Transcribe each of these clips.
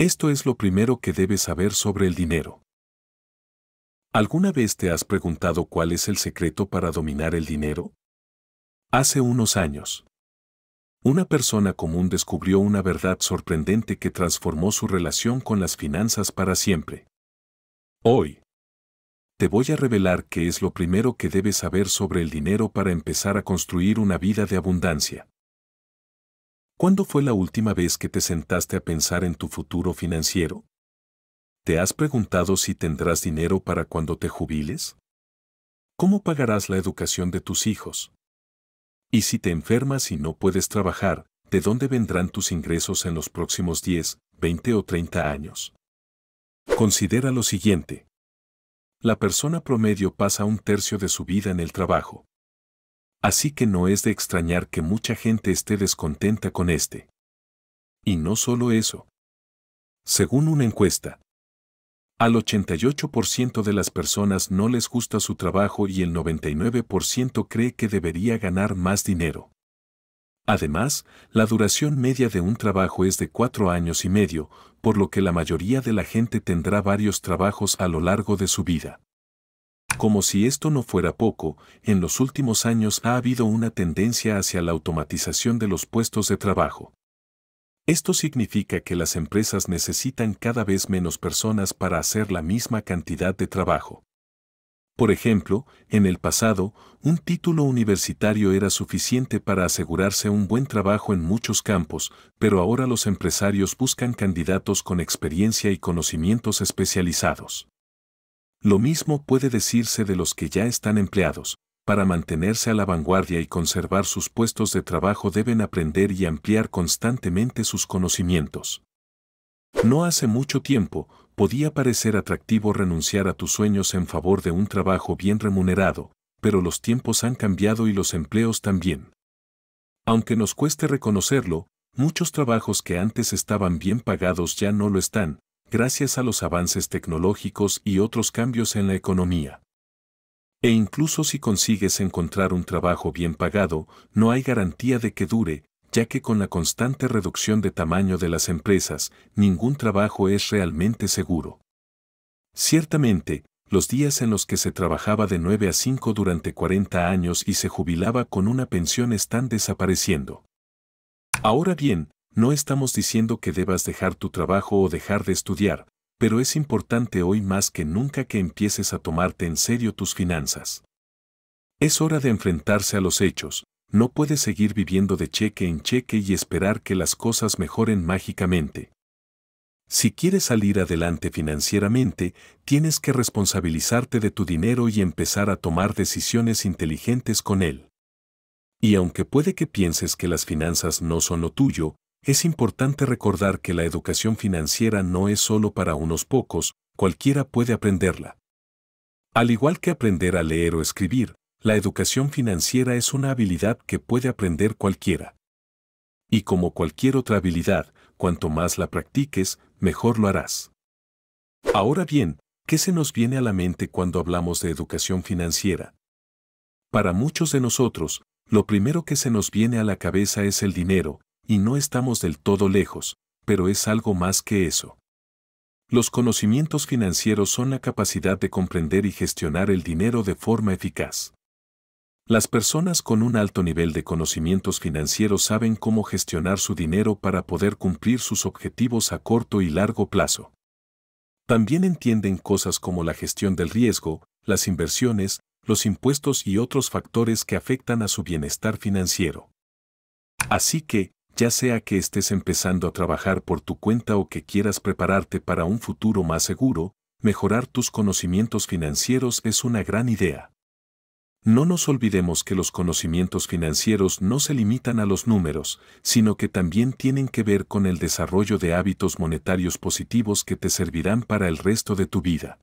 Esto es lo primero que debes saber sobre el dinero. ¿Alguna vez te has preguntado cuál es el secreto para dominar el dinero? Hace unos años, una persona común descubrió una verdad sorprendente que transformó su relación con las finanzas para siempre. Hoy, te voy a revelar qué es lo primero que debes saber sobre el dinero para empezar a construir una vida de abundancia. ¿Cuándo fue la última vez que te sentaste a pensar en tu futuro financiero? ¿Te has preguntado si tendrás dinero para cuando te jubiles? ¿Cómo pagarás la educación de tus hijos? ¿Y si te enfermas y no puedes trabajar, de dónde vendrán tus ingresos en los próximos 10, 20 o 30 años? Considera lo siguiente. La persona promedio pasa un tercio de su vida en el trabajo. Así que no es de extrañar que mucha gente esté descontenta con este. Y no solo eso. Según una encuesta, al 88% de las personas no les gusta su trabajo y el 99% cree que debería ganar más dinero. Además, la duración media de un trabajo es de cuatro años y medio, por lo que la mayoría de la gente tendrá varios trabajos a lo largo de su vida. Como si esto no fuera poco, en los últimos años ha habido una tendencia hacia la automatización de los puestos de trabajo. Esto significa que las empresas necesitan cada vez menos personas para hacer la misma cantidad de trabajo. Por ejemplo, en el pasado, un título universitario era suficiente para asegurarse un buen trabajo en muchos campos, pero ahora los empresarios buscan candidatos con experiencia y conocimientos especializados. Lo mismo puede decirse de los que ya están empleados. Para mantenerse a la vanguardia y conservar sus puestos de trabajo deben aprender y ampliar constantemente sus conocimientos. No hace mucho tiempo, podía parecer atractivo renunciar a tus sueños en favor de un trabajo bien remunerado, pero los tiempos han cambiado y los empleos también. Aunque nos cueste reconocerlo, muchos trabajos que antes estaban bien pagados ya no lo están, gracias a los avances tecnológicos y otros cambios en la economía. E incluso si consigues encontrar un trabajo bien pagado, no hay garantía de que dure, ya que con la constante reducción de tamaño de las empresas, ningún trabajo es realmente seguro. Ciertamente, los días en los que se trabajaba de 9 a 5 durante 40 años y se jubilaba con una pensión están desapareciendo. Ahora bien, no estamos diciendo que debas dejar tu trabajo o dejar de estudiar, pero es importante hoy más que nunca que empieces a tomarte en serio tus finanzas. Es hora de enfrentarse a los hechos, no puedes seguir viviendo de cheque en cheque y esperar que las cosas mejoren mágicamente. Si quieres salir adelante financieramente, tienes que responsabilizarte de tu dinero y empezar a tomar decisiones inteligentes con él. Y aunque puede que pienses que las finanzas no son lo tuyo, es importante recordar que la educación financiera no es solo para unos pocos, cualquiera puede aprenderla. Al igual que aprender a leer o escribir, la educación financiera es una habilidad que puede aprender cualquiera. Y como cualquier otra habilidad, cuanto más la practiques, mejor lo harás. Ahora bien, ¿qué se nos viene a la mente cuando hablamos de educación financiera? Para muchos de nosotros, lo primero que se nos viene a la cabeza es el dinero, y no estamos del todo lejos, pero es algo más que eso. Los conocimientos financieros son la capacidad de comprender y gestionar el dinero de forma eficaz. Las personas con un alto nivel de conocimientos financieros saben cómo gestionar su dinero para poder cumplir sus objetivos a corto y largo plazo. También entienden cosas como la gestión del riesgo, las inversiones, los impuestos y otros factores que afectan a su bienestar financiero. Así que, ya sea que estés empezando a trabajar por tu cuenta o que quieras prepararte para un futuro más seguro, mejorar tus conocimientos financieros es una gran idea. No nos olvidemos que los conocimientos financieros no se limitan a los números, sino que también tienen que ver con el desarrollo de hábitos monetarios positivos que te servirán para el resto de tu vida.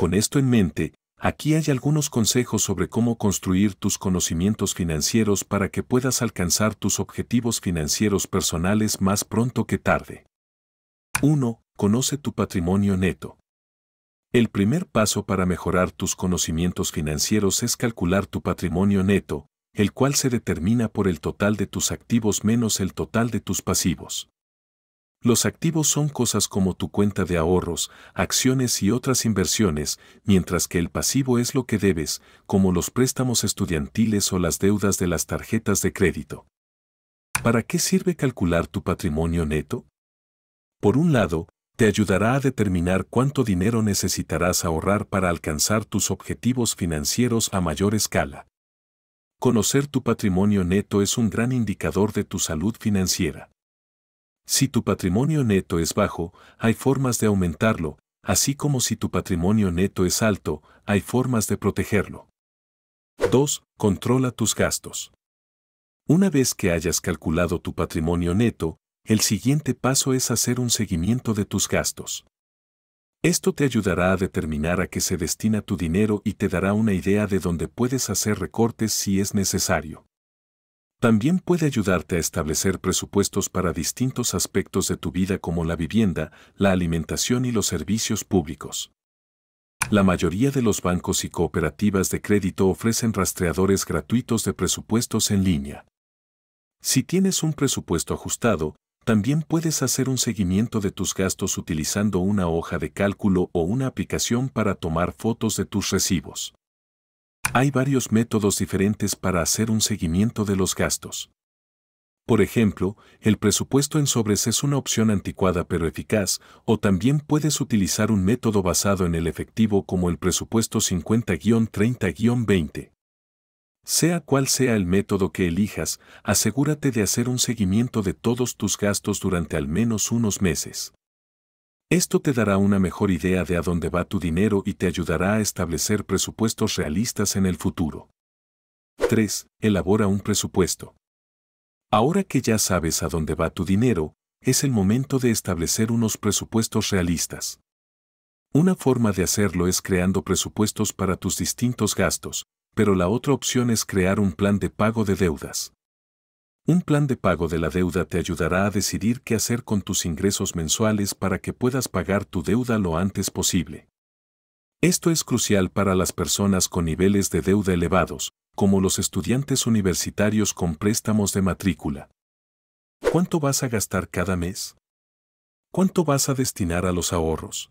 Con esto en mente, Aquí hay algunos consejos sobre cómo construir tus conocimientos financieros para que puedas alcanzar tus objetivos financieros personales más pronto que tarde. 1. Conoce tu patrimonio neto. El primer paso para mejorar tus conocimientos financieros es calcular tu patrimonio neto, el cual se determina por el total de tus activos menos el total de tus pasivos. Los activos son cosas como tu cuenta de ahorros, acciones y otras inversiones, mientras que el pasivo es lo que debes, como los préstamos estudiantiles o las deudas de las tarjetas de crédito. ¿Para qué sirve calcular tu patrimonio neto? Por un lado, te ayudará a determinar cuánto dinero necesitarás ahorrar para alcanzar tus objetivos financieros a mayor escala. Conocer tu patrimonio neto es un gran indicador de tu salud financiera. Si tu patrimonio neto es bajo, hay formas de aumentarlo, así como si tu patrimonio neto es alto, hay formas de protegerlo. 2. Controla tus gastos. Una vez que hayas calculado tu patrimonio neto, el siguiente paso es hacer un seguimiento de tus gastos. Esto te ayudará a determinar a qué se destina tu dinero y te dará una idea de dónde puedes hacer recortes si es necesario. También puede ayudarte a establecer presupuestos para distintos aspectos de tu vida como la vivienda, la alimentación y los servicios públicos. La mayoría de los bancos y cooperativas de crédito ofrecen rastreadores gratuitos de presupuestos en línea. Si tienes un presupuesto ajustado, también puedes hacer un seguimiento de tus gastos utilizando una hoja de cálculo o una aplicación para tomar fotos de tus recibos. Hay varios métodos diferentes para hacer un seguimiento de los gastos. Por ejemplo, el presupuesto en sobres es una opción anticuada pero eficaz, o también puedes utilizar un método basado en el efectivo como el presupuesto 50-30-20. Sea cual sea el método que elijas, asegúrate de hacer un seguimiento de todos tus gastos durante al menos unos meses. Esto te dará una mejor idea de a dónde va tu dinero y te ayudará a establecer presupuestos realistas en el futuro. 3. Elabora un presupuesto. Ahora que ya sabes a dónde va tu dinero, es el momento de establecer unos presupuestos realistas. Una forma de hacerlo es creando presupuestos para tus distintos gastos, pero la otra opción es crear un plan de pago de deudas. Un plan de pago de la deuda te ayudará a decidir qué hacer con tus ingresos mensuales para que puedas pagar tu deuda lo antes posible. Esto es crucial para las personas con niveles de deuda elevados, como los estudiantes universitarios con préstamos de matrícula. ¿Cuánto vas a gastar cada mes? ¿Cuánto vas a destinar a los ahorros?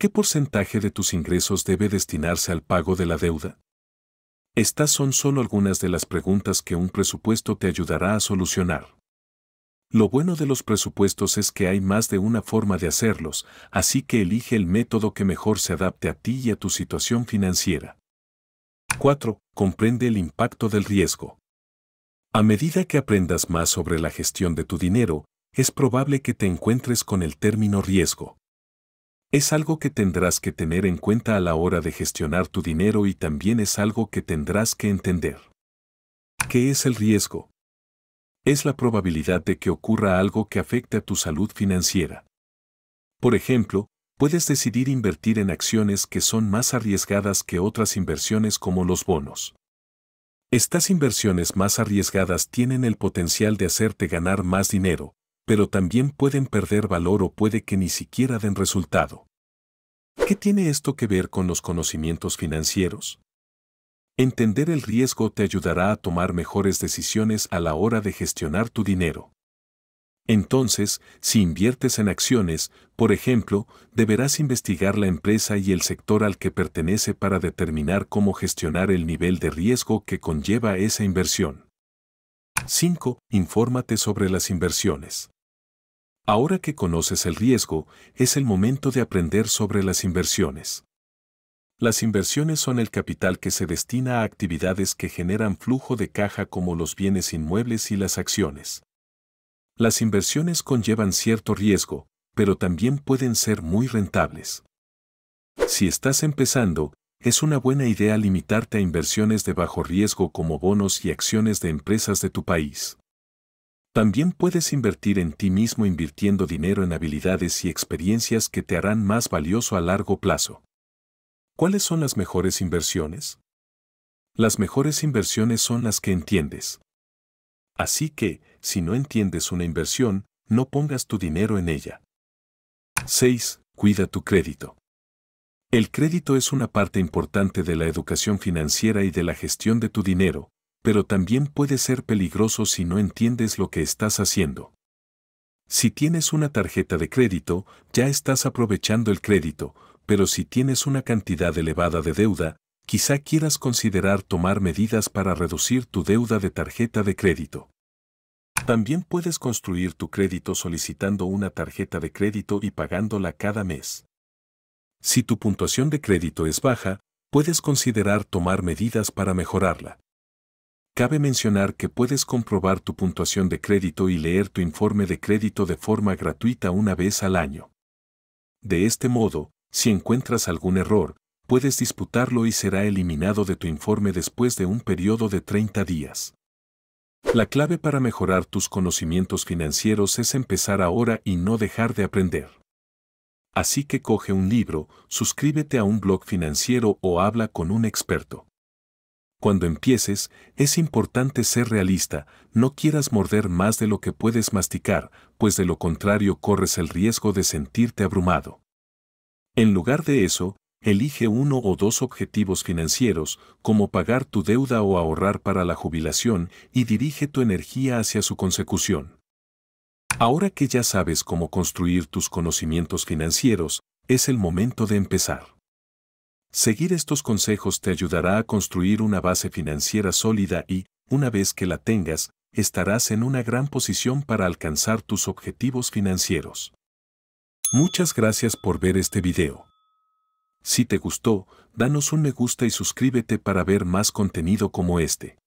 ¿Qué porcentaje de tus ingresos debe destinarse al pago de la deuda? Estas son solo algunas de las preguntas que un presupuesto te ayudará a solucionar. Lo bueno de los presupuestos es que hay más de una forma de hacerlos, así que elige el método que mejor se adapte a ti y a tu situación financiera. 4. Comprende el impacto del riesgo. A medida que aprendas más sobre la gestión de tu dinero, es probable que te encuentres con el término riesgo. Es algo que tendrás que tener en cuenta a la hora de gestionar tu dinero y también es algo que tendrás que entender. ¿Qué es el riesgo? Es la probabilidad de que ocurra algo que afecte a tu salud financiera. Por ejemplo, puedes decidir invertir en acciones que son más arriesgadas que otras inversiones como los bonos. Estas inversiones más arriesgadas tienen el potencial de hacerte ganar más dinero, pero también pueden perder valor o puede que ni siquiera den resultado. ¿Qué tiene esto que ver con los conocimientos financieros? Entender el riesgo te ayudará a tomar mejores decisiones a la hora de gestionar tu dinero. Entonces, si inviertes en acciones, por ejemplo, deberás investigar la empresa y el sector al que pertenece para determinar cómo gestionar el nivel de riesgo que conlleva esa inversión. 5. Infórmate sobre las inversiones. Ahora que conoces el riesgo, es el momento de aprender sobre las inversiones. Las inversiones son el capital que se destina a actividades que generan flujo de caja como los bienes inmuebles y las acciones. Las inversiones conllevan cierto riesgo, pero también pueden ser muy rentables. Si estás empezando, es una buena idea limitarte a inversiones de bajo riesgo como bonos y acciones de empresas de tu país. También puedes invertir en ti mismo invirtiendo dinero en habilidades y experiencias que te harán más valioso a largo plazo. ¿Cuáles son las mejores inversiones? Las mejores inversiones son las que entiendes. Así que, si no entiendes una inversión, no pongas tu dinero en ella. 6. Cuida tu crédito. El crédito es una parte importante de la educación financiera y de la gestión de tu dinero, pero también puede ser peligroso si no entiendes lo que estás haciendo. Si tienes una tarjeta de crédito, ya estás aprovechando el crédito, pero si tienes una cantidad elevada de deuda, quizá quieras considerar tomar medidas para reducir tu deuda de tarjeta de crédito. También puedes construir tu crédito solicitando una tarjeta de crédito y pagándola cada mes. Si tu puntuación de crédito es baja, puedes considerar tomar medidas para mejorarla. Cabe mencionar que puedes comprobar tu puntuación de crédito y leer tu informe de crédito de forma gratuita una vez al año. De este modo, si encuentras algún error, puedes disputarlo y será eliminado de tu informe después de un periodo de 30 días. La clave para mejorar tus conocimientos financieros es empezar ahora y no dejar de aprender. Así que coge un libro, suscríbete a un blog financiero o habla con un experto. Cuando empieces, es importante ser realista, no quieras morder más de lo que puedes masticar, pues de lo contrario corres el riesgo de sentirte abrumado. En lugar de eso, elige uno o dos objetivos financieros, como pagar tu deuda o ahorrar para la jubilación, y dirige tu energía hacia su consecución. Ahora que ya sabes cómo construir tus conocimientos financieros, es el momento de empezar. Seguir estos consejos te ayudará a construir una base financiera sólida y, una vez que la tengas, estarás en una gran posición para alcanzar tus objetivos financieros. Muchas gracias por ver este video. Si te gustó, danos un me gusta y suscríbete para ver más contenido como este.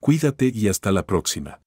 Cuídate y hasta la próxima.